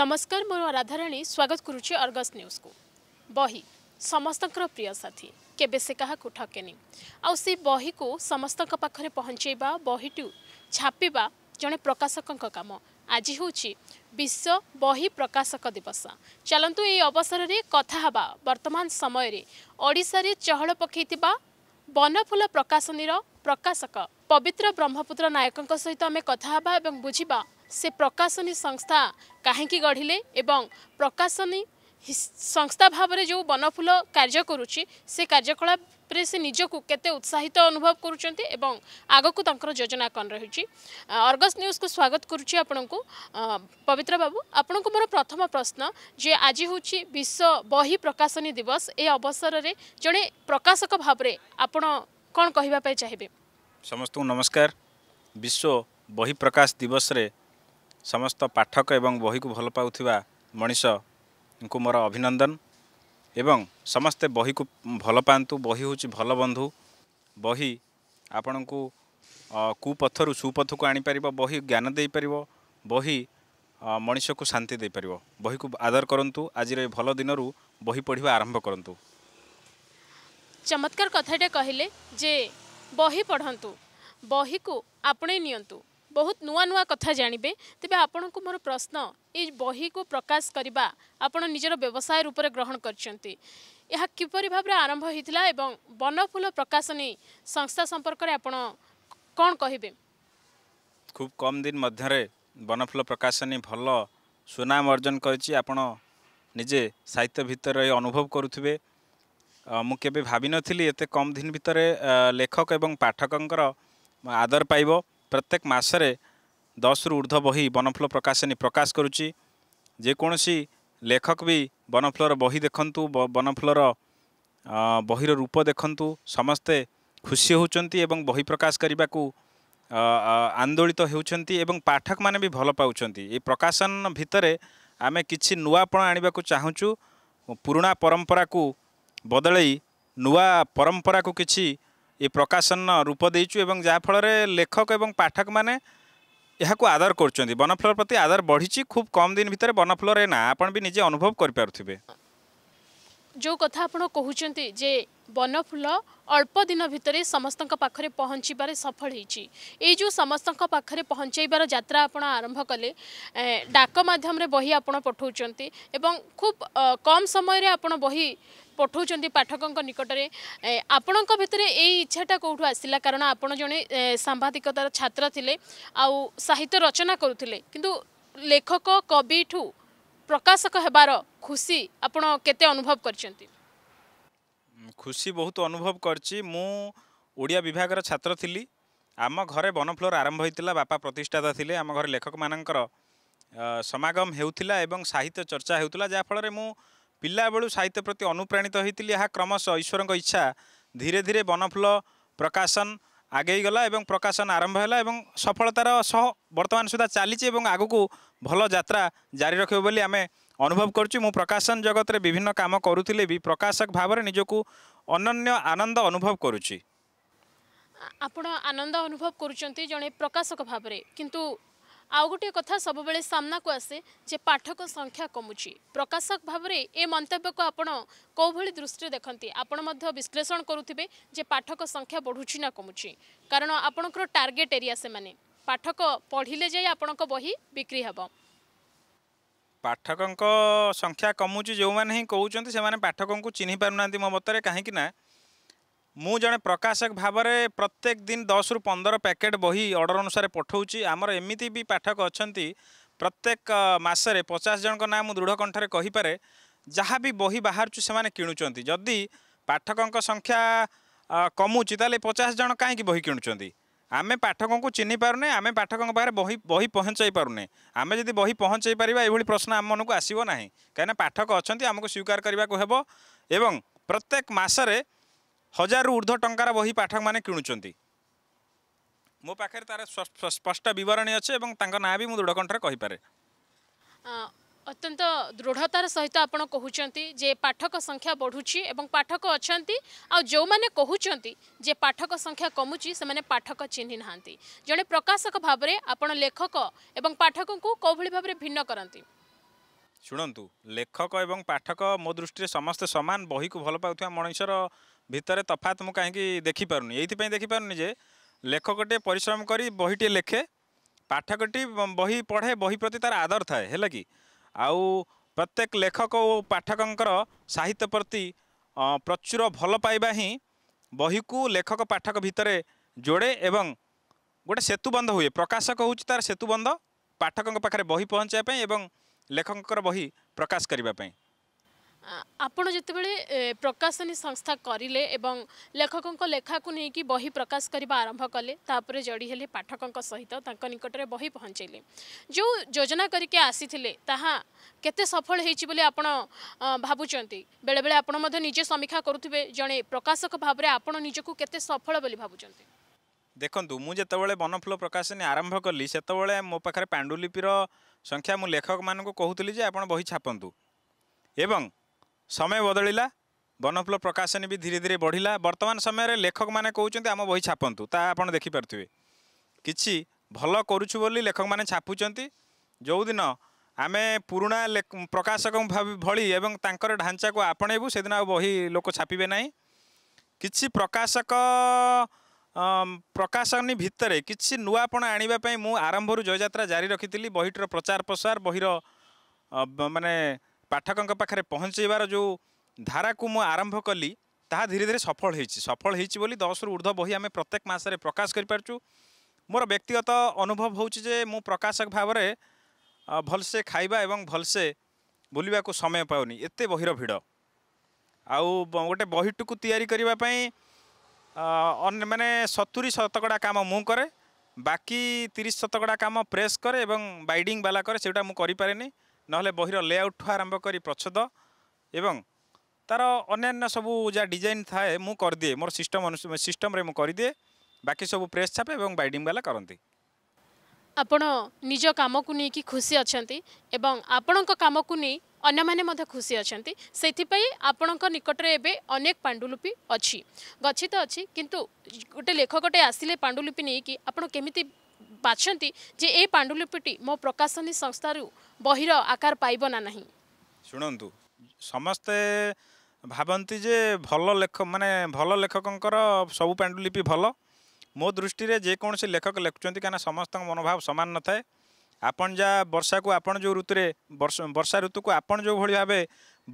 ନମସ୍କାର ମୁଁ ରାଧାରାଣୀ ସ୍ୱାଗତ କରୁଛି ଅର୍ଗସ ନ୍ୟୁଜ୍କୁ ବହି ସମସ୍ତଙ୍କର ପ୍ରିୟ ସାଥୀ କେବେ ସେ କାହାକୁ ଠକେନି ଆଉ ସେ ବହିକୁ ସମସ୍ତଙ୍କ ପାଖରେ ପହଞ୍ଚାଇବା ବହିଟିକୁ ଛାପିବା ଜଣେ ପ୍ରକାଶକଙ୍କ କାମ ଆଜି ହେଉଛି ବିଶ୍ୱ ବହି ପ୍ରକାଶକ ଦିବସ ଚାଲନ୍ତୁ ଏହି ଅବସରରେ କଥା ହେବା ବର୍ତ୍ତମାନ ସମୟରେ ଓଡ଼ିଶାରେ ଚହଳ ପକାଇଥିବା ବନଫୁଲ ପ୍ରକାଶନୀର ପ୍ରକାଶକ ପବିତ୍ର ବ୍ରହ୍ମପୁତ୍ର ନାୟକଙ୍କ ସହିତ ଆମେ କଥା ହେବା ଏବଂ ବୁଝିବା ସେ ପ୍ରକାଶନୀ ସଂସ୍ଥା କାହିଁକି ଗଢ଼ିଲେ ଏବଂ ପ୍ରକାଶନୀ ସଂସ୍ଥା ଭାବରେ ଯେଉଁ ବନଫୁଲ କାର୍ଯ୍ୟ କରୁଛି ସେ କାର୍ଯ୍ୟକଳାପରେ ସେ ନିଜକୁ କେତେ ଉତ୍ସାହିତ ଅନୁଭବ କରୁଛନ୍ତି ଏବଂ ଆଗକୁ ତାଙ୍କର ଯୋଜନା କ'ଣ ରହିଛି ଅର୍ଗସ୍ ନ୍ୟୁଜ୍କୁ ସ୍ୱାଗତ କରୁଛି ଆପଣଙ୍କୁ ପବିତ୍ର ବାବୁ ଆପଣଙ୍କୁ ମୋର ପ୍ରଥମ ପ୍ରଶ୍ନ ଯେ ଆଜି ହେଉଛି ବିଶ୍ୱ ବହି ପ୍ରକାଶନୀ ଦିବସ ଏ ଅବସରରେ ଜଣେ ପ୍ରକାଶକ ଭାବରେ ଆପଣ କ'ଣ କହିବା ପାଇଁ ଚାହିଁବେ ସମସ୍ତଙ୍କୁ ନମସ୍କାର ବିଶ୍ୱ ବହି ପ୍ରକାଶ ଦିବସରେ ସମସ୍ତ ପାଠକ ଏବଂ ବହିକୁ ଭଲ ପାଉଥିବା ମଣିଷଙ୍କୁ ମୋର ଅଭିନନ୍ଦନ ଏବଂ ସମସ୍ତେ ବହିକୁ ଭଲ ପାଆନ୍ତୁ ବହି ହେଉଛି ଭଲ ବନ୍ଧୁ ବହି ଆପଣଙ୍କୁ କୁପଥରୁ ସୁପଥକୁ ଆଣିପାରିବ ବହି ଜ୍ଞାନ ଦେଇପାରିବ ବହି ମଣିଷକୁ ଶାନ୍ତି ଦେଇପାରିବ ବହିକୁ ଆଦର କରନ୍ତୁ ଆଜିର ଏ ଭଲ ଦିନରୁ ବହି ପଢ଼ିବା ଆରମ୍ଭ କରନ୍ତୁ ଚମତ୍କାର କଥାଟା କହିଲେ ଯେ ବହି ପଢ଼ନ୍ତୁ ବହିକୁ ଆପଣେଇ ନିଅନ୍ତୁ ବହୁତ ନୂଆ ନୂଆ କଥା ଜାଣିବେ ତେବେ ଆପଣଙ୍କୁ ମୋର ପ୍ରଶ୍ନ ଏ ବହିକୁ ପ୍ରକାଶ କରିବା ଆପଣ ନିଜର ବ୍ୟବସାୟ ରୂପରେ ଗ୍ରହଣ କରିଛନ୍ତି ଏହା କିପରି ଭାବରେ ଆରମ୍ଭ ହୋଇଥିଲା ଏବଂ ବନଫୁଲ ପ୍ରକାଶନୀ ସଂସ୍ଥା ସମ୍ପର୍କରେ ଆପଣ କ'ଣ କହିବେ ଖୁବ୍ କମ୍ ଦିନ ମଧ୍ୟରେ ବନଫୁଲ ପ୍ରକାଶନୀ ଭଲ ସୁନାମ ଅର୍ଜନ କରିଛି ଆପଣ ନିଜେ ସାହିତ୍ୟ ଭିତରେ ରହି ଅନୁଭବ କରୁଥିବେ ମୁଁ କେବେ ଭାବିନଥିଲି ଏତେ କମ୍ ଦିନ ଭିତରେ ଲେଖକ ଏବଂ ପାଠକଙ୍କର ଆଦର ପାଇବ ପ୍ରତ୍ୟେକ ମାସରେ ଦଶରୁ ଉର୍ଦ୍ଧ୍ୱ ବହି ବନଫ୍ଲୋ ପ୍ରକାଶନୀ ପ୍ରକାଶ କରୁଛି ଯେକୌଣସି ଲେଖକ ବି ବନଫ୍ଲୋର ବହି ଦେଖନ୍ତୁ ବନଫ୍ଲୋର ବହିର ରୂପ ଦେଖନ୍ତୁ ସମସ୍ତେ ଖୁସି ହେଉଛନ୍ତି ଏବଂ ବହି ପ୍ରକାଶ କରିବାକୁ ଆନ୍ଦୋଳିତ ହେଉଛନ୍ତି ଏବଂ ପାଠକମାନେ ବି ଭଲ ପାଉଛନ୍ତି ଏ ପ୍ରକାଶନ ଭିତରେ ଆମେ କିଛି ନୂଆପଣ ଆଣିବାକୁ ଚାହୁଁଛୁ ପୁରୁଣା ପରମ୍ପରାକୁ ବଦଳେଇ ନୂଆ ପରମ୍ପରାକୁ କିଛି ଏ ପ୍ରକାଶନ ରୂପ ଦେଇଛୁ ଏବଂ ଯାହାଫଳରେ ଲେଖକ ଏବଂ ପାଠକମାନେ ଏହାକୁ ଆଦର କରୁଛନ୍ତି ବନଫ୍ଲୋର ପ୍ରତି ଆଦର ବଢ଼ିଛି ଖୁବ୍ କମ୍ ଦିନ ଭିତରେ ବନଫ୍ଲୋର ଏ ନା ଆପଣ ବି ନିଜେ ଅନୁଭବ କରିପାରୁଥିବେ ଯେଉଁ କଥା ଆପଣ କହୁଛନ୍ତି ଯେ ବନଫୁଲ ଅଳ୍ପ ଦିନ ଭିତରେ ସମସ୍ତଙ୍କ ପାଖରେ ପହଞ୍ଚିବାରେ ସଫଳ ହୋଇଛି ଏଇ ଯେଉଁ ସମସ୍ତଙ୍କ ପାଖରେ ପହଞ୍ଚାଇବାର ଯାତ୍ରା ଆପଣ ଆରମ୍ଭ କଲେ ଡାକ ମାଧ୍ୟମରେ ବହି ଆପଣ ପଠାଉଛନ୍ତି ଏବଂ ଖୁବ୍ କମ୍ ସମୟରେ ଆପଣ ବହି ପଠାଉଛନ୍ତି ପାଠକଙ୍କ ନିକଟରେ ଆପଣଙ୍କ ଭିତରେ ଏଇ ଇଚ୍ଛାଟା କେଉଁଠୁ ଆସିଲା କାରଣ ଆପଣ ଜଣେ ସାମ୍ବାଦିକତାର ଛାତ୍ର ଥିଲେ ଆଉ ସାହିତ୍ୟ ରଚନା କରୁଥିଲେ କିନ୍ତୁ ଲେଖକ କବିଠୁ ପ୍ରକାଶକ ହେବାର ଖୁସି ଆପଣ କେତେ ଅନୁଭବ କରିଛନ୍ତି ଖୁସି ବହୁତ ଅନୁଭବ କରିଛି ମୁଁ ଓଡ଼ିଆ ବିଭାଗର ଛାତ୍ର ଥିଲି ଆମ ଘରେ ବନଫ୍ଲୋର ଆରମ୍ଭ ହୋଇଥିଲା ବାପା ପ୍ରତିଷ୍ଠାତା ଥିଲେ ଆମ ଘରେ ଲେଖକମାନଙ୍କର ସମାଗମ ହେଉଥିଲା ଏବଂ ସାହିତ୍ୟ ଚର୍ଚ୍ଚା ହେଉଥିଲା ଯାହାଫଳରେ ମୁଁ ପିଲାବେଳୁ ସାହିତ୍ୟ ପ୍ରତି ଅନୁପ୍ରାଣିତ ହୋଇଥିଲି ଏହା କ୍ରମଶଃ ଈଶ୍ୱରଙ୍କ ଇଚ୍ଛା ଧୀରେ ଧୀରେ ବନଫ୍ଲୋ ପ୍ରକାଶନ ଆଗେଇ ଗଲା ଏବଂ ପ୍ରକାଶନ ଆରମ୍ଭ ହେଲା ଏବଂ ସଫଳତାର ସହ ବର୍ତ୍ତମାନ ସୁଦ୍ଧା ଚାଲିଛି ଏବଂ ଆଗକୁ ଭଲ ଯାତ୍ରା ଜାରି ରଖିବ ବୋଲି ଆମେ ଅନୁଭବ କରୁଛି ମୁଁ ପ୍ରକାଶନ ଜଗତରେ ବିଭିନ୍ନ କାମ କରୁଥିଲେ ବି ପ୍ରକାଶକ ଭାବରେ ନିଜକୁ ଅନନ୍ୟ ଆନନ୍ଦ ଅନୁଭବ କରୁଛି ଆପଣ ଆନନ୍ଦ ଅନୁଭବ କରୁଛନ୍ତି ଜଣେ ପ୍ରକାଶକ ଭାବରେ କିନ୍ତୁ ଆଉ ଗୋଟିଏ କଥା ସବୁବେଳେ ସାମ୍ନାକୁ ଆସେ ଯେ ପାଠକ ସଂଖ୍ୟା କମୁଛି ପ୍ରକାଶକ ଭାବରେ ଏ ମନ୍ତବ୍ୟକୁ ଆପଣ କେଉଁଭଳି ଦୃଷ୍ଟିରେ ଦେଖନ୍ତି ଆପଣ ମଧ୍ୟ ବିଶ୍ଳେଷଣ କରୁଥିବେ ଯେ ପାଠକ ସଂଖ୍ୟା ବଢ଼ୁଛି ନା କମୁଛି କାରଣ ଆପଣଙ୍କର ଟାର୍ଗେଟ୍ ଏରିଆ ସେମାନେ ପାଠକ ପଢ଼ିଲେ ଯାଇ ଆପଣଙ୍କ ବହି ବିକ୍ରି ହେବ ପାଠକଙ୍କ ସଂଖ୍ୟା କମୁଛି ଯେଉଁମାନେ ହିଁ କହୁଛନ୍ତି ସେମାନେ ପାଠକଙ୍କୁ ଚିହ୍ନି ପାରୁନାହାନ୍ତି ମୋ ମତରେ କାହିଁକି ନା ମୁଁ ଜଣେ ପ୍ରକାଶକ ଭାବରେ ପ୍ରତ୍ୟେକ ଦିନ ଦଶରୁ ପନ୍ଦର ପ୍ୟାକେଟ୍ ବହି ଅର୍ଡ଼ର ଅନୁସାରେ ପଠାଉଛି ଆମର ଏମିତି ବି ପାଠକ ଅଛନ୍ତି ପ୍ରତ୍ୟେକ ମାସରେ ପଚାଶ ଜଣଙ୍କ ନାଁ ମୁଁ ଦୃଢ଼ କଣ୍ଠରେ କହିପାରେ ଯାହା ବି ବହି ବାହାରୁଛି ସେମାନେ କିଣୁଛନ୍ତି ଯଦି ପାଠକଙ୍କ ସଂଖ୍ୟା କମୁଛି ତାହେଲେ ପଚାଶ ଜଣ କାହିଁକି ବହି କିଣୁଛନ୍ତି ଆମେ ପାଠକଙ୍କୁ ଚିହ୍ନି ପାରୁନେ ଆମେ ପାଠକଙ୍କ ପାଖରେ ବହି ବହି ପହଞ୍ଚାଇ ପାରୁନେ ଆମେ ଯଦି ବହି ପହଞ୍ଚାଇ ପାରିବା ଏଭଳି ପ୍ରଶ୍ନ ଆମ ମନକୁ ଆସିବ ନାହିଁ କାହିଁକିନା ପାଠକ ଅଛନ୍ତି ଆମକୁ ସ୍ୱୀକାର କରିବାକୁ ହେବ ଏବଂ ପ୍ରତ୍ୟେକ ମାସରେ ହଜାରରୁ ଉର୍ଦ୍ଧ୍ୱ ଟଙ୍କାର ବହି ପାଠକମାନେ କିଣୁଛନ୍ତି ମୋ ପାଖରେ ତାର ସ୍ପଷ୍ଟ ବିବରଣୀ ଅଛି ଏବଂ ତାଙ୍କ ନାଁ ବି ମୁଁ ଦୃଢ଼କଣ୍ଠରେ କହିପାରେ অত্যন্ত দৃঢ়তার সহ আপনার কুমার যে পাঠক সংখ্যা বড়ুচি এবং পাঠক অনেক কুমার যে পাঠক সংখ্যা কমুচি সে পাঠক চিহ্নি না জনে প্রকাশক ভাবে আপনার লেখক এবং পাঠক কোভাবে ভাবে ভিন্ন করতে শুণতু লেখক এবং পাঠক মো দৃষ্টি সমস্ত সমান বহিকু ভাল পাওয়া মানুষের ভিতরে তফাত মু কী দেখিপার এইপাই দেখিপার যে লেখকটি পরিশ্রম করে বহিটি লেখে পাঠকটি বহি পড়ে বহি প্রতি তার আদর থাকে হলে কি ଆଉ ପ୍ରତ୍ୟେକ ଲେଖକ ଓ ପାଠକଙ୍କର ସାହିତ୍ୟ ପ୍ରତି ପ୍ରଚୁର ଭଲ ପାଇବା ହିଁ ବହିକୁ ଲେଖକ ପାଠକ ଭିତରେ ଯୋଡ଼େ ଏବଂ ଗୋଟେ ସେତୁବନ୍ଧ ହୁଏ ପ୍ରକାଶକ ହେଉଛି ତା'ର ସେତୁବନ୍ଧ ପାଠକଙ୍କ ପାଖରେ ବହି ପହଞ୍ଚିବା ପାଇଁ ଏବଂ ଲେଖକଙ୍କର ବହି ପ୍ରକାଶ କରିବା ପାଇଁ ଆପଣ ଯେତେବେଳେ ପ୍ରକାଶନୀ ସଂସ୍ଥା କରିଲେ ଏବଂ ଲେଖକଙ୍କ ଲେଖାକୁ ନେଇକି ବହି ପ୍ରକାଶ କରିବା ଆରମ୍ଭ କଲେ ତାପରେ ଜଡ଼ି ହେଲେ ପାଠକଙ୍କ ସହିତ ତାଙ୍କ ନିକଟରେ ବହି ପହଞ୍ଚାଇଲେ ଯେଉଁ ଯୋଜନା କରିକି ଆସିଥିଲେ ତାହା କେତେ ସଫଳ ହେଇଛି ବୋଲି ଆପଣ ଭାବୁଛନ୍ତି ବେଳେବେଳେ ଆପଣ ମଧ୍ୟ ନିଜେ ସମୀକ୍ଷା କରୁଥିବେ ଜଣେ ପ୍ରକାଶକ ଭାବରେ ଆପଣ ନିଜକୁ କେତେ ସଫଳ ବୋଲି ଭାବୁଛନ୍ତି ଦେଖନ୍ତୁ ମୁଁ ଯେତେବେଳେ ବନଫୁଲ ପ୍ରକାଶନୀ ଆରମ୍ଭ କଲି ସେତେବେଳେ ମୋ ପାଖରେ ପାଣ୍ଡୁଲିପିର ସଂଖ୍ୟା ମୁଁ ଲେଖକମାନଙ୍କୁ କହୁଥିଲି ଯେ ଆପଣ ବହି ଛାପନ୍ତୁ ଏବଂ ସମୟ ବଦଳିଲା ବନଫୁଲ ପ୍ରକାଶନୀ ବି ଧୀରେ ଧୀରେ ବଢ଼ିଲା ବର୍ତ୍ତମାନ ସମୟରେ ଲେଖକମାନେ କହୁଛନ୍ତି ଆମ ବହି ଛାପନ୍ତୁ ତାହା ଆପଣ ଦେଖିପାରୁଥିବେ କିଛି ଭଲ କରୁଛୁ ବୋଲି ଲେଖକମାନେ ଛାପୁଛନ୍ତି ଯେଉଁଦିନ ଆମେ ପୁରୁଣା ପ୍ରକାଶକ ଭଳି ଏବଂ ତାଙ୍କର ଢାଞ୍ଚାକୁ ଆପଣେଇବୁ ସେଦିନ ଆଉ ବହି ଲୋକ ଛାପିବେ ନାହିଁ କିଛି ପ୍ରକାଶକ ପ୍ରକାଶନୀ ଭିତରେ କିଛି ନୂଆପଣା ଆଣିବା ପାଇଁ ମୁଁ ଆରମ୍ଭରୁ ଜୟଯାତ୍ରା ଜାରି ରଖିଥିଲି ବହିଟିର ପ୍ରଚାର ପ୍ରସାର ବହିର ମାନେ ପାଠକଙ୍କ ପାଖରେ ପହଞ୍ଚାଇବାର ଯେଉଁ ଧାରାକୁ ମୁଁ ଆରମ୍ଭ କଲି ତାହା ଧୀରେ ଧୀରେ ସଫଳ ହୋଇଛି ସଫଳ ହୋଇଛି ବୋଲି ଦଶରୁ ଉର୍ଦ୍ଧ ବହି ଆମେ ପ୍ରତ୍ୟେକ ମାସରେ ପ୍ରକାଶ କରିପାରୁଛୁ ମୋର ବ୍ୟକ୍ତିଗତ ଅନୁଭବ ହେଉଛି ଯେ ମୁଁ ପ୍ରକାଶକ ଭାବରେ ଭଲସେ ଖାଇବା ଏବଂ ଭଲସେ ବୁଲିବାକୁ ସମୟ ପାଉନି ଏତେ ବହିର ଭିଡ଼ ଆଉ ଗୋଟେ ବହିଟିକୁ ତିଆରି କରିବା ପାଇଁ ମାନେ ସତୁରୀ ଶତକଡ଼ା କାମ ମୁଁ କରେ ବାକି ତିରିଶ ଶତକଡ଼ା କାମ ପ୍ରେସ୍ କରେ ଏବଂ ବାଇଡ଼ିଂ ବାଲା କରେ ସେଇଟା ମୁଁ କରିପାରେନି নহলে বহির লেআউটু আরম্ভ করে প্রচ্ছদ এবং তার অন্যান্য সবু যা ডিজাইন থাকে মু করিদিয়ে মোর সিষ্টম সিষ্টমরে মু করিদিয়ে বাকি সবু প্রেস ছাপে এবং বাইডিংবালা করতে ଆପଣ ନିଜ କାମକୁ ନେଇକି ଖୁସି ଅଛନ୍ତି ଏବଂ ଆପଣଙ୍କ କାମକୁ ନେଇ ଅନ୍ୟମାନେ ମଧ୍ୟ ଖୁସି ଅଛନ୍ତି ସେଥିପାଇଁ ଆପଣଙ୍କ ନିକଟରେ ଏବେ ଅନେକ ପାଣ୍ଡୁଲିପି ଅଛି ଗଚ୍ଛିତ ଅଛି କିନ୍ତୁ ଗୋଟେ ଲେଖକଟେ ଆସିଲେ ପାଣ୍ଡୁଲିପି ନେଇକି ଆପଣ କେମିତି ବାଛନ୍ତି ଯେ ଏ ପାଣ୍ଡୁଲିପିଟି ମୋ ପ୍ରକାଶନୀ ସଂସ୍ଥାରୁ ବହିର ଆକାର ପାଇବ ନା ନାହିଁ ଶୁଣନ୍ତୁ ସମସ୍ତେ ଭାବନ୍ତି ଯେ ଭଲ ଲେଖ ମାନେ ଭଲ ଲେଖକଙ୍କର ସବୁ ପାଣ୍ଡୁଲିପି ଭଲ ମୋ ଦୃଷ୍ଟିରେ ଯେକୌଣସି ଲେଖକ ଲେଖୁଛନ୍ତି କାହିଁକିନା ସମସ୍ତଙ୍କ ମନୋଭାବ ସମାନ ନଥାଏ ଆପଣ ଯାହା ବର୍ଷାକୁ ଆପଣ ଯେଉଁ ଋତୁରେ ବର୍ଷା ଋତୁକୁ ଆପଣ ଯେଉଁଭଳି ଭାବେ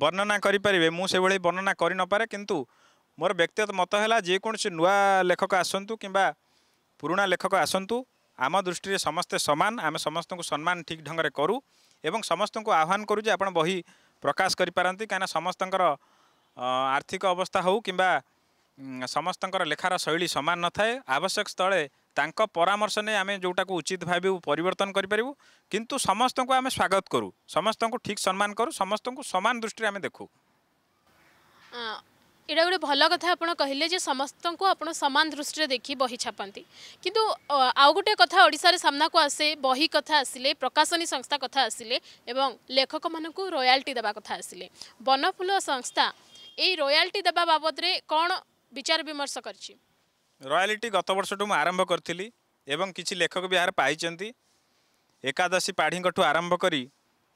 ବର୍ଣ୍ଣନା କରିପାରିବେ ମୁଁ ସେଭଳି ବର୍ଣ୍ଣନା କରିନପାରେ କିନ୍ତୁ ମୋର ବ୍ୟକ୍ତିଗତ ମତ ହେଲା ଯେକୌଣସି ନୂଆ ଲେଖକ ଆସନ୍ତୁ କିମ୍ବା ପୁରୁଣା ଲେଖକ ଆସନ୍ତୁ ଆମ ଦୃଷ୍ଟିରେ ସମସ୍ତେ ସମାନ ଆମେ ସମସ୍ତଙ୍କୁ ସମ୍ମାନ ଠିକ୍ ଢଙ୍ଗରେ କରୁ ଏବଂ ସମସ୍ତଙ୍କୁ ଆହ୍ୱାନ କରୁ ଯେ ଆପଣ ବହି ପ୍ରକାଶ କରିପାରନ୍ତି କାହିଁକିନା ସମସ୍ତଙ୍କର ଆର୍ଥିକ ଅବସ୍ଥା ହେଉ କିମ୍ବା ସମସ୍ତଙ୍କର ଲେଖାର ଶୈଳୀ ସମାନ ନଥାଏ ଆବଶ୍ୟକ ସ୍ଥଳେ ତାଙ୍କ ପରାମର୍ଶ ନେଇ ଆମେ ଯେଉଁଟାକୁ ଉଚିତ ଭାବିବୁ ପରିବର୍ତ୍ତନ କରିପାରିବୁ କିନ୍ତୁ ସମସ୍ତଙ୍କୁ ଆମେ ସ୍ୱାଗତ କରୁ ସମସ୍ତଙ୍କୁ ଠିକ୍ ସମ୍ମାନ କରୁ ସମସ୍ତଙ୍କୁ ସମାନ ଦୃଷ୍ଟିରେ ଆମେ ଦେଖୁ ଏଇଟା ଗୋଟେ ଭଲ କଥା ଆପଣ କହିଲେ ଯେ ସମସ୍ତଙ୍କୁ ଆପଣ ସମାନ ଦୃଷ୍ଟିରେ ଦେଖି ବହି ଛାପନ୍ତି କିନ୍ତୁ ଆଉ ଗୋଟେ କଥା ଓଡ଼ିଶାରେ ସାମ୍ନାକୁ ଆସେ ବହି କଥା ଆସିଲେ ପ୍ରକାଶନୀ ସଂସ୍ଥା କଥା ଆସିଲେ ଏବଂ ଲେଖକମାନଙ୍କୁ ରୟାଲ୍ଟି ଦେବା କଥା ଆସିଲେ ବନଫୁଲ ସଂସ୍ଥା ଏଇ ରୟାଲ୍ଟି ଦେବା ବାବଦରେ କ'ଣ ବିଚାର ବିମର୍ଶ କରିଛି ରୟାଲିଟି ଗତ ବର୍ଷଠୁ ମୁଁ ଆରମ୍ଭ କରିଥିଲି ଏବଂ କିଛି ଲେଖକ ବି ଏହାର ପାଇଛନ୍ତି ଏକାଦଶୀ ପାଢ଼ୀଙ୍କଠୁ ଆରମ୍ଭ କରି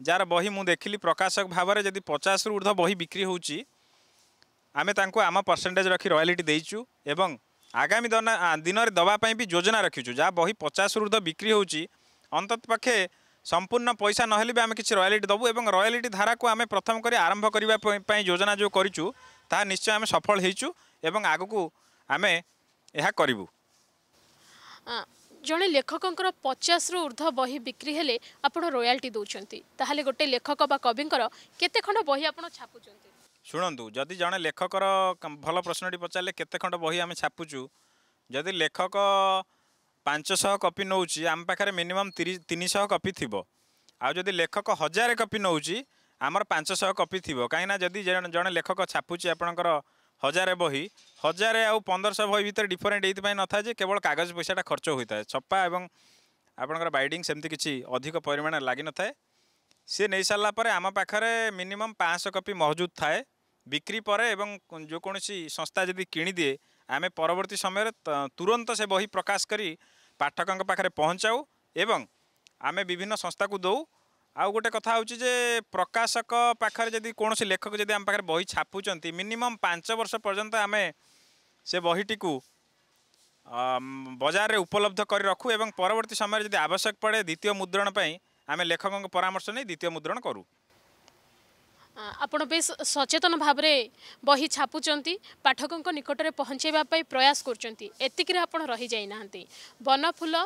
ଯାହାର ବହି ମୁଁ ଦେଖିଲି ପ୍ରକାଶକ ଭାବରେ ଯଦି ପଚାଶରୁ ଉର୍ଦ୍ଧ୍ୱ ବହି ବିକ୍ରି ହେଉଛି ଆମେ ତାଙ୍କୁ ଆମ ପରସେଣ୍ଟେଜ୍ ରଖି ରୟାଲିଟି ଦେଇଛୁ ଏବଂ ଆଗାମୀ ଦିନରେ ଦେବା ପାଇଁ ବି ଯୋଜନା ରଖିଛୁ ଯାହା ବହି ପଚାଶରୁ ତ ବିକ୍ରି ହେଉଛି ଅନ୍ତତଃ ପକ୍ଷେ ସମ୍ପୂର୍ଣ୍ଣ ପଇସା ନହେଲେ ବି ଆମେ କିଛି ରୟାଲିଟି ଦେବୁ ଏବଂ ରୟାଲିଟି ଧାରାକୁ ଆମେ ପ୍ରଥମ କରି ଆରମ୍ଭ କରିବା ପାଇଁ ଯୋଜନା ଯେଉଁ କରିଛୁ ତାହା ନିଶ୍ଚୟ ଆମେ ସଫଳ ହେଇଛୁ ଏବଂ ଆଗକୁ ଆମେ ଏହା କରିବୁ ଜଣେ ଲେଖକଙ୍କର ପଚାଶରୁ ଉର୍ଦ୍ଧ୍ୱ ବହି ବିକ୍ରି ହେଲେ ଆପଣ ରୟାଲିଟି ଦେଉଛନ୍ତି ତାହେଲେ ଗୋଟେ ଲେଖକ ବା କବିଙ୍କର କେତେ ଖଣ୍ଡ ବହି ଆପଣ ଛାପୁଛନ୍ତି ଶୁଣନ୍ତୁ ଯଦି ଜଣେ ଲେଖକର ଭଲ ପ୍ରଶ୍ନଟି ପଚାରିଲେ କେତେ ଖଣ୍ଡ ବହି ଆମେ ଛାପୁଛୁ ଯଦି ଲେଖକ ପାଞ୍ଚଶହ କପି ନେଉଛି ଆମ ପାଖରେ ମିନିମମ୍ ତିନିଶହ କପି ଥିବ ଆଉ ଯଦି ଲେଖକ ହଜାରେ କପି ନେଉଛି ଆମର ପାଞ୍ଚଶହ କପି ଥିବ କାହିଁକିନା ଯଦି ଜଣେ ଲେଖକ ଛାପୁଛି ଆପଣଙ୍କର ହଜାରେ ବହି ହଜାରେ ଆଉ ପନ୍ଦରଶହ ବହି ଭିତରେ ଡିଫରେଣ୍ଟ ଏଇଥିପାଇଁ ନଥାଏ ଯେ କେବଳ କାଗଜ ପଇସାଟା ଖର୍ଚ୍ଚ ହୋଇଥାଏ ଛପା ଏବଂ ଆପଣଙ୍କର ବାଇଡ଼ିଂ ସେମିତି କିଛି ଅଧିକ ପରିମାଣରେ ଲାଗିନଥାଏ ସିଏ ନେଇସାରିଲା ପରେ ଆମ ପାଖରେ ମିନିମମ୍ ପାଞ୍ଚଶହ କପି ମହଜୁଦ ଥାଏ ବିକ୍ରି ପରେ ଏବଂ ଯେକୌଣସି ସଂସ୍ଥା ଯଦି କିଣିଦିଏ ଆମେ ପରବର୍ତ୍ତୀ ସମୟରେ ତୁରନ୍ତ ସେ ବହି ପ୍ରକାଶ କରି ପାଠକଙ୍କ ପାଖରେ ପହଞ୍ଚାଉ ଏବଂ ଆମେ ବିଭିନ୍ନ ସଂସ୍ଥାକୁ ଦେଉ ଆଉ ଗୋଟେ କଥା ହେଉଛି ଯେ ପ୍ରକାଶକ ପାଖରେ ଯଦି କୌଣସି ଲେଖକ ଯଦି ଆମ ପାଖରେ ବହି ଛାପୁଛନ୍ତି ମିନିମମ୍ ପାଞ୍ଚ ବର୍ଷ ପର୍ଯ୍ୟନ୍ତ ଆମେ ସେ ବହିଟିକୁ ବଜାରରେ ଉପଲବ୍ଧ କରି ରଖୁ ଏବଂ ପରବର୍ତ୍ତୀ ସମୟରେ ଯଦି ଆବଶ୍ୟକ ପଡ଼େ ଦ୍ୱିତୀୟ ମୁଦ୍ରଣ ପାଇଁ ଆମେ ଲେଖକଙ୍କ ପରାମର୍ଶ ନେଇ ଦ୍ୱିତୀୟ ମୁଦ୍ରଣ କରୁ ଆପଣ ବେଶ ସଚେତନ ଭାବରେ ବହି ଛାପୁଛନ୍ତି ପାଠକଙ୍କ ନିକଟରେ ପହଞ୍ଚାଇବା ପାଇଁ ପ୍ରୟାସ କରୁଛନ୍ତି ଏତିକିରେ ଆପଣ ରହିଯାଇନାହାନ୍ତି ବନଫୁଲ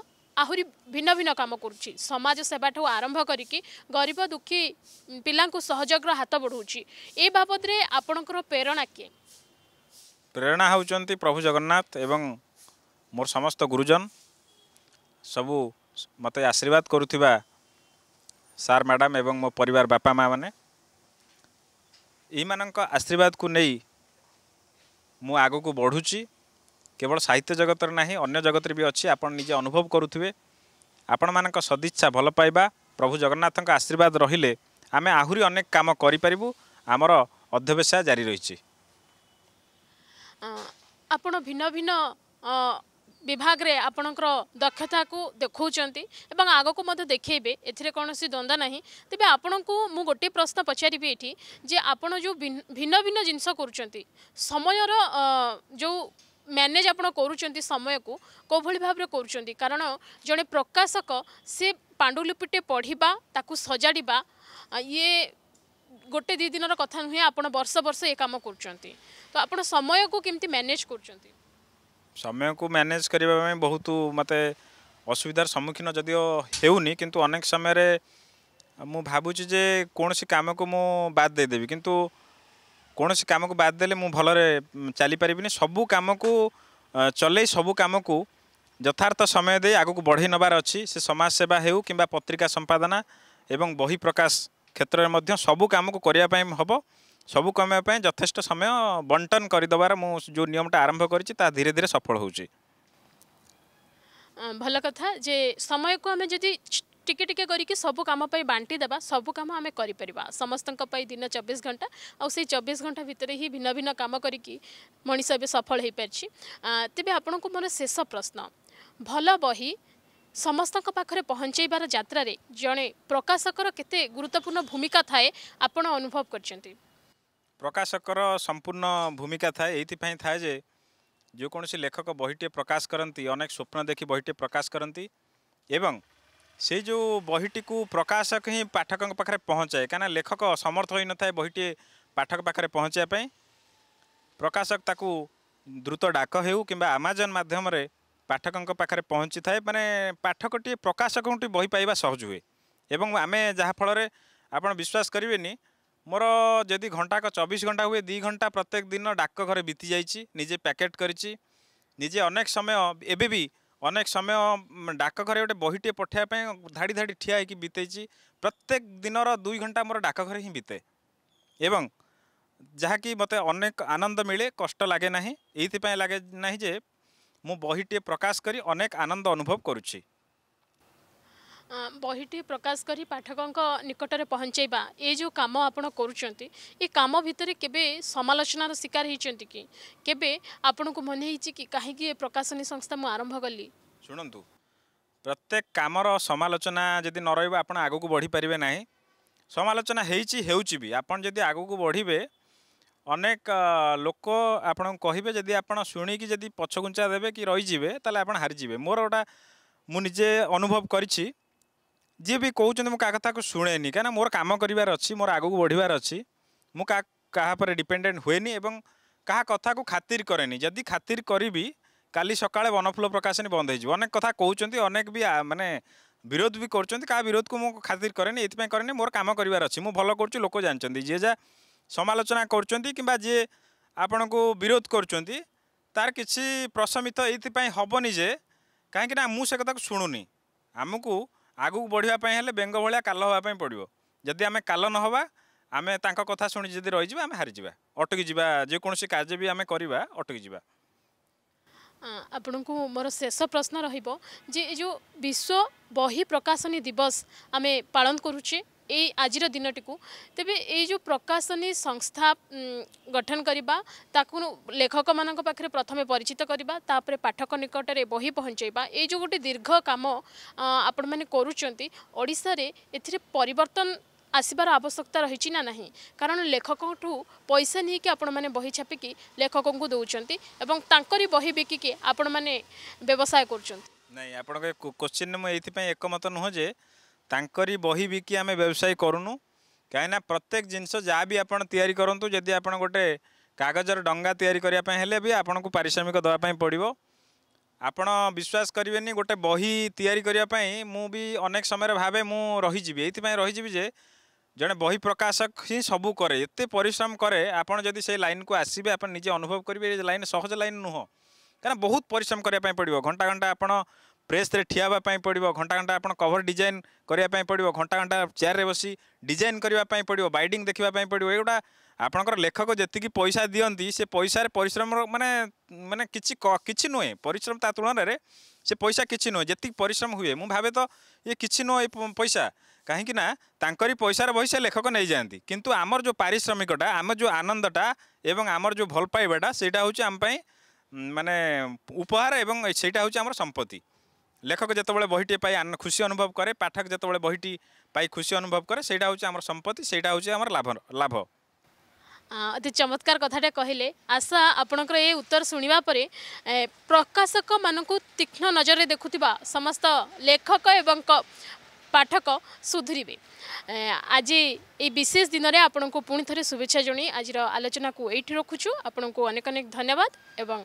ଆହୁରି ଭିନ୍ନ ଭିନ୍ନ କାମ କରୁଛି ସମାଜ ସେବାଠୁ ଆରମ୍ଭ କରିକି ଗରିବ ଦୁଃଖୀ ପିଲାଙ୍କୁ ସହଯୋଗର ହାତ ବଢ଼ଉଛି ଏ ବାବଦରେ ଆପଣଙ୍କର ପ୍ରେରଣା କିଏ ପ୍ରେରଣା ହେଉଛନ୍ତି ପ୍ରଭୁ ଜଗନ୍ନାଥ ଏବଂ ମୋର ସମସ୍ତ ଗୁରୁଜନ ସବୁ ମୋତେ ଆଶୀର୍ବାଦ କରୁଥିବା ସାର୍ ମ୍ୟାଡ଼ାମ୍ ଏବଂ ମୋ ପରିବାର ବାପା ମାଆ ଏଇମାନଙ୍କ ଆଶୀର୍ବାଦକୁ ନେଇ ମୁଁ ଆଗକୁ ବଢ଼ୁଛି କେବଳ ସାହିତ୍ୟ ଜଗତରେ ନାହିଁ ଅନ୍ୟ ଜଗତରେ ବି ଅଛି ଆପଣ ନିଜେ ଅନୁଭବ କରୁଥିବେ ଆପଣମାନଙ୍କ ସଦିଚ୍ଛା ଭଲ ପାଇବା ପ୍ରଭୁ ଜଗନ୍ନାଥଙ୍କ ଆଶୀର୍ବାଦ ରହିଲେ ଆମେ ଆହୁରି ଅନେକ କାମ କରିପାରିବୁ ଆମର ଅଧ୍ୟବସାୟ ଜାରି ରହିଛି ଆପଣ ଭିନ୍ନ ଭିନ୍ନ ବିଭାଗରେ ଆପଣଙ୍କର ଦକ୍ଷତାକୁ ଦେଖାଉଛନ୍ତି ଏବଂ ଆଗକୁ ମଧ୍ୟ ଦେଖେଇବେ ଏଥିରେ କୌଣସି ଦ୍ୱନ୍ଦ୍ୱ ନାହିଁ ତେବେ ଆପଣଙ୍କୁ ମୁଁ ଗୋଟିଏ ପ୍ରଶ୍ନ ପଚାରିବି ଏଠି ଯେ ଆପଣ ଯେଉଁ ଭିନ୍ନ ଭିନ୍ନ ଜିନିଷ କରୁଛନ୍ତି ସମୟର ଯେଉଁ ମ୍ୟାନେଜ୍ ଆପଣ କରୁଛନ୍ତି ସମୟକୁ କେଉଁଭଳି ଭାବରେ କରୁଛନ୍ତି କାରଣ ଜଣେ ପ୍ରକାଶକ ସେ ପାଣ୍ଡୁଲିପିଟେ ପଢ଼ିବା ତାକୁ ସଜାଡ଼ିବା ଇଏ ଗୋଟେ ଦୁଇ ଦିନର କଥା ନୁହେଁ ଆପଣ ବର୍ଷ ବର୍ଷ ଏ କାମ କରୁଛନ୍ତି ତ ଆପଣ ସମୟକୁ କେମିତି ମ୍ୟାନେଜ୍ କରୁଛନ୍ତି ସମୟକୁ ମ୍ୟାନେଜ୍ କରିବା ପାଇଁ ବହୁତ ମୋତେ ଅସୁବିଧାର ସମ୍ମୁଖୀନ ଯଦିଓ ହେଉନି କିନ୍ତୁ ଅନେକ ସମୟରେ ମୁଁ ଭାବୁଛି ଯେ କୌଣସି କାମକୁ ମୁଁ ବାଦ୍ ଦେଇଦେବି କିନ୍ତୁ କୌଣସି କାମକୁ ବାଦ୍ ଦେଲେ ମୁଁ ଭଲରେ ଚାଲିପାରିବିନି ସବୁ କାମକୁ ଚଲେଇ ସବୁ କାମକୁ ଯଥାର୍ଥ ସମୟ ଦେଇ ଆଗକୁ ବଢ଼େଇ ନେବାର ଅଛି ସେ ସମାଜସେବା ହେଉ କିମ୍ବା ପତ୍ରିକା ସମ୍ପାଦନା ଏବଂ ବହି ପ୍ରକାଶ କ୍ଷେତ୍ରରେ ମଧ୍ୟ ସବୁ କାମକୁ କରିବା ପାଇଁ ହେବ ସବୁ କମେଇବା ପାଇଁ ଯଥେଷ୍ଟ ସମୟ ବଣ୍ଟନ କରିଦେବାର ମୁଁ ଯେଉଁ ନିୟମଟା ଆରମ୍ଭ କରିଛି ତାହା ଧୀରେ ଧୀରେ ସଫଳ ହେଉଛି ଭଲ କଥା ଯେ ସମୟକୁ ଆମେ ଯଦି টিকে টিকে করিকি সবু কাম পাই বাঁটি দেবা সবু কাম আমি করে পারিবা সমস্ত দিন চব্বিশ ঘন্টা সেই চব্বিশ ঘন্টা ভিতরে হি ভিন্ন ভিন্ন কাম করিকি মনিষ এবে সফল হয়ে পারছি তেবে আপনার মোর শেষ প্রশ্ন ভাল বহি সমস্ত পাখে পৌঁছাইবার যাত্রার জনে প্রকাশকর কেতে গুরুত্বপূর্ণ ভূমিকা থাকে আপনার অনুভব করছেন ପ୍ରକାଶକର ସମ୍ପୂର୍ଣ୍ଣ ଭୂମିକା ଥାଏ ଏଇଥିପାଇଁ ଥାଏ ଯେ ଯେକୌଣସି ଲେଖକ ବହିଟିଏ ପ୍ରକାଶ କରନ୍ତି ଅନେକ ସ୍ୱପ୍ନ ଦେଖି ବହିଟିଏ ପ୍ରକାଶ କରନ୍ତି ଏବଂ ସେଇ ଯେଉଁ ବହିଟିକୁ ପ୍ରକାଶକ ହିଁ ପାଠକଙ୍କ ପାଖରେ ପହଞ୍ଚାଏ କାହିଁକିନା ଲେଖକ ସମର୍ଥ ହୋଇନଥାଏ ବହିଟିଏ ପାଠକ ପାଖରେ ପହଞ୍ଚିବା ପାଇଁ ପ୍ରକାଶକ ତାକୁ ଦ୍ରୁତ ଡାକ ହେଉ କିମ୍ବା ଆମାଜନ୍ ମାଧ୍ୟମରେ ପାଠକଙ୍କ ପାଖରେ ପହଞ୍ଚିଥାଏ ମାନେ ପାଠକଟିଏ ପ୍ରକାଶକଙ୍କଠୁ ବହି ପାଇବା ସହଜ ହୁଏ ଏବଂ ଆମେ ଯାହାଫଳରେ ଆପଣ ବିଶ୍ୱାସ କରିବେନି ମୋର ଯଦି ଘଣ୍ଟାକ ଚବିଶ ଘଣ୍ଟା ହୁଏ ଦୁଇ ଘଣ୍ଟା ପ୍ରତ୍ୟେକ ଦିନ ଡାକଘରେ ବିତି ଯାଇଛି ନିଜେ ପ୍ୟାକେଟ୍ କରିଛି ନିଜେ ଅନେକ ସମୟ ଏବେ ବି ଅନେକ ସମୟ ଡାକଘରେ ଗୋଟେ ବହିଟିଏ ପଠାଇବା ପାଇଁ ଧାଡ଼ି ଧାଡ଼ି ଠିଆ ହେଇକି ବିତେଇଛି ପ୍ରତ୍ୟେକ ଦିନର ଦୁଇ ଘଣ୍ଟା ମୋର ଡାକଘରେ ହିଁ ବିତେ ଏବଂ ଯାହାକି ମୋତେ ଅନେକ ଆନନ୍ଦ ମିଳେ କଷ୍ଟ ଲାଗେ ନାହିଁ ଏଇଥିପାଇଁ ଲାଗେ ନାହିଁ ଯେ ମୁଁ ବହିଟିଏ ପ୍ରକାଶ କରି ଅନେକ ଆନନ୍ଦ ଅନୁଭବ କରୁଛି ବହିଟି ପ୍ରକାଶ କରି ପାଠକଙ୍କ ନିକଟରେ ପହଞ୍ଚାଇବା ଏ ଯେଉଁ କାମ ଆପଣ କରୁଛନ୍ତି ଏ କାମ ଭିତରେ କେବେ ସମାଲୋଚନାର ଶିକାର ହେଇଛନ୍ତି କି କେବେ ଆପଣଙ୍କୁ ମନେ ହେଇଛି କି କାହିଁକି ଏ ପ୍ରକାଶନୀ ସଂସ୍ଥା ମୁଁ ଆରମ୍ଭ କଲି ଶୁଣନ୍ତୁ ପ୍ରତ୍ୟେକ କାମର ସମାଲୋଚନା ଯଦି ନ ରହିବ ଆପଣ ଆଗକୁ ବଢ଼ିପାରିବେ ନାହିଁ ସମାଲୋଚନା ହେଇଛି ହେଉଛି ବି ଆପଣ ଯଦି ଆଗକୁ ବଢ଼ିବେ ଅନେକ ଲୋକ ଆପଣଙ୍କୁ କହିବେ ଯଦି ଆପଣ ଶୁଣିକି ଯଦି ପଛଘୁଞ୍ଚା ଦେବେ କି ରହିଯିବେ ତାହେଲେ ଆପଣ ହାରିଯିବେ ମୋର ଗୋଟା ମୁଁ ନିଜେ ଅନୁଭବ କରିଛି ଯିଏ ବି କହୁଛନ୍ତି ମୁଁ କାହା କଥାକୁ ଶୁଣେନି କାହିଁକିନା ମୋର କାମ କରିବାର ଅଛି ମୋର ଆଗକୁ ବଢ଼ିବାର ଅଛି ମୁଁ କାହା କାହା ଉପରେ ଡିପେଣ୍ଡେଣ୍ଟ ହୁଏନି ଏବଂ କାହା କଥାକୁ ଖାତିର କରେନି ଯଦି ଖାତିର କରିବି କାଲି ସକାଳେ ବନଫୁଲ ପ୍ରକାଶନୀ ବନ୍ଦ ହେଇଯିବ ଅନେକ କଥା କହୁଛନ୍ତି ଅନେକ ବି ମାନେ ବିରୋଧ ବି କରୁଛନ୍ତି କାହା ବିରୋଧକୁ ମୁଁ ଖାତିର କରେନି ଏଥିପାଇଁ କରେନି ମୋର କାମ କରିବାର ଅଛି ମୁଁ ଭଲ କରୁଛି ଲୋକ ଜାଣିଛନ୍ତି ଯିଏ ଯାହା ସମାଲୋଚନା କରୁଛନ୍ତି କିମ୍ବା ଯିଏ ଆପଣଙ୍କୁ ବିରୋଧ କରୁଛନ୍ତି ତାର କିଛି ପ୍ରଶମିତ ଏଇଥିପାଇଁ ହେବନି ଯେ କାହିଁକିନା ମୁଁ ସେ କଥାକୁ ଶୁଣୁନି ଆମକୁ ଆଗକୁ ବଢ଼ିବା ପାଇଁ ହେଲେ ବେଙ୍ଗ ଭଳିଆ କାଲ ହେବା ପାଇଁ ପଡ଼ିବ ଯଦି ଆମେ କାଲ ନ ହେବା ଆମେ ତାଙ୍କ କଥା ଶୁଣି ଯଦି ରହିଯିବା ଆମେ ହାରିଯିବା ଅଟକି ଯିବା ଯେକୌଣସି କାର୍ଯ୍ୟ ବି ଆମେ କରିବା ଅଟକି ଯିବା ଆପଣଙ୍କୁ ମୋର ଶେଷ ପ୍ରଶ୍ନ ରହିବ ଯେ ଏ ଯେଉଁ ବିଶ୍ୱ ବହି ପ୍ରକାଶନୀ ଦିବସ ଆମେ ପାଳନ କରୁଛେ এই আজির দিনটিକୁ ତେବେ ଏଇ ଯେଉଁ ପ୍ରକାଶନୀ ସଂସ୍ଥା ଗଠନ କରିବା ତାକୁ ଲେଖକମାନଙ୍କ ପାଖରେ ପ୍ରଥମେ ପରିଚିତ କରିବା ତାପରେ ପାଠକ ନିକଟରେ ବହି ପହଞ୍ଚାଇବା ଏଇ ଯେଉଁ ଗୋଟେ ଦୀର୍ଘ କାମ ଆପଣମାନେ କରୁଛନ୍ତି ଓଡ଼ିଶାରେ ଏଥିରେ ପରିବର୍ତ୍ତନ আসবার আবশ্যকতা রয়েছে না না কারণ লেখকঠু পয়সা নিয়ে আপন মানে বহি ছাপিকি লেখক দৌঁচান এবং তাঁকরি বহি বিকিকি আপন মানে ব্যবসায় করছেন না আপনার কোশ্চিন এইপাই একমত নুহ যে ତାଙ୍କରି ବହି ବିକି ଆମେ ବ୍ୟବସାୟ କରୁନୁ କାହିଁକିନା ପ୍ରତ୍ୟେକ ଜିନିଷ ଯାହା ବି ଆପଣ ତିଆରି କରନ୍ତୁ ଯଦି ଆପଣ ଗୋଟେ କାଗଜର ଡଙ୍ଗା ତିଆରି କରିବା ପାଇଁ ହେଲେ ବି ଆପଣଙ୍କୁ ପାରିଶ୍ରମିକ ଦେବା ପାଇଁ ପଡ଼ିବ ଆପଣ ବିଶ୍ୱାସ କରିବେନି ଗୋଟେ ବହି ତିଆରି କରିବା ପାଇଁ ମୁଁ ବି ଅନେକ ସମୟରେ ଭାବେ ମୁଁ ରହିଯିବି ଏଇଥିପାଇଁ ରହିଯିବି ଯେ ଜଣେ ବହି ପ୍ରକାଶକ ହିଁ ସବୁ କରେ ଏତେ ପରିଶ୍ରମ କରେ ଆପଣ ଯଦି ସେଇ ଲାଇନ୍କୁ ଆସିବେ ଆପଣ ନିଜେ ଅନୁଭବ କରିବେ ଏ ଲାଇନ୍ ସହଜ ଲାଇନ୍ ନୁହଁ କାରଣ ବହୁତ ପରିଶ୍ରମ କରିବା ପାଇଁ ପଡ଼ିବ ଘଣ୍ଟା ଘଣ୍ଟା ଆପଣ ପ୍ରେସ୍ରେ ଠିଆ ହେବା ପାଇଁ ପଡ଼ିବ ଘଣ୍ଟା ଘଣ୍ଟା ଆପଣ କଭର୍ ଡିଜାଇନ୍ କରିବା ପାଇଁ ପଡ଼ିବ ଘଣ୍ଟା ଘଣ୍ଟା ଚେୟାର୍ରେ ବସି ଡିଜାଇନ୍ କରିବା ପାଇଁ ପଡ଼ିବ ବାଇଡ଼ିଂ ଦେଖିବା ପାଇଁ ପଡ଼ିବ ଏଗୁଡ଼ା ଆପଣଙ୍କର ଲେଖକ ଯେତିକି ପଇସା ଦିଅନ୍ତି ସେ ପଇସାରେ ପରିଶ୍ରମର ମାନେ ମାନେ କିଛି କିଛି ନୁହେଁ ପରିଶ୍ରମ ତା ତୁଳନାରେ ସେ ପଇସା କିଛି ନୁହେଁ ଯେତିକି ପରିଶ୍ରମ ହୁଏ ମୁଁ ଭାବେ ତ ଇଏ କିଛି ନୁହେଁ ଏଇ ପଇସା କାହିଁକି ନା ତାଙ୍କରି ପଇସାର ବହି ସେ ଲେଖକ ନେଇଯାଆନ୍ତି କିନ୍ତୁ ଆମର ଯେଉଁ ପାରିଶ୍ରମିକଟା ଆମ ଯେଉଁ ଆନନ୍ଦଟା ଏବଂ ଆମର ଯେଉଁ ଭଲ ପାଇବାଟା ସେଇଟା ହେଉଛି ଆମ ପାଇଁ ମାନେ ଉପହାର ଏବଂ ସେଇଟା ହେଉଛି ଆମର ସମ୍ପତ୍ତି ଲେଖକ ଯେତେବେଳେ ବହିଟିଏ ପାଇ ଖୁସି ଅନୁଭବ କରେ ପାଠକ ଯେତେବେଳେ ବହିଟି ପାଇ ଖୁସି ଅନୁଭବ କରେ ସେଇଟା ହେଉଛି ଆମର ସମ୍ପତ୍ତି ସେଇଟା ହେଉଛି ଆମର ଲାଭ ଲାଭ ଅତି ଚମତ୍କାର କଥାଟେ କହିଲେ ଆଶା ଆପଣଙ୍କର ଏ ଉତ୍ତର ଶୁଣିବା ପରେ ପ୍ରକାଶକମାନଙ୍କୁ ତୀକ୍ଷ୍ଣ ନଜରରେ ଦେଖୁଥିବା ସମସ୍ତ ଲେଖକ ଏବଂ ପାଠକ ସୁଧୁରିବେ ଆଜି ଏଇ ବିଶେଷ ଦିନରେ ଆପଣଙ୍କୁ ପୁଣି ଥରେ ଶୁଭେଚ୍ଛା ଜଣାଇ ଆଜିର ଆଲୋଚନାକୁ ଏଇଠି ରଖୁଛୁ ଆପଣଙ୍କୁ ଅନେକ ଅନେକ ଧନ୍ୟବାଦ ଏବଂ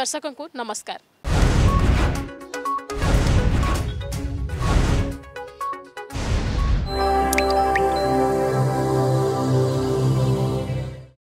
ଦର୍ଶକଙ୍କୁ ନମସ୍କାର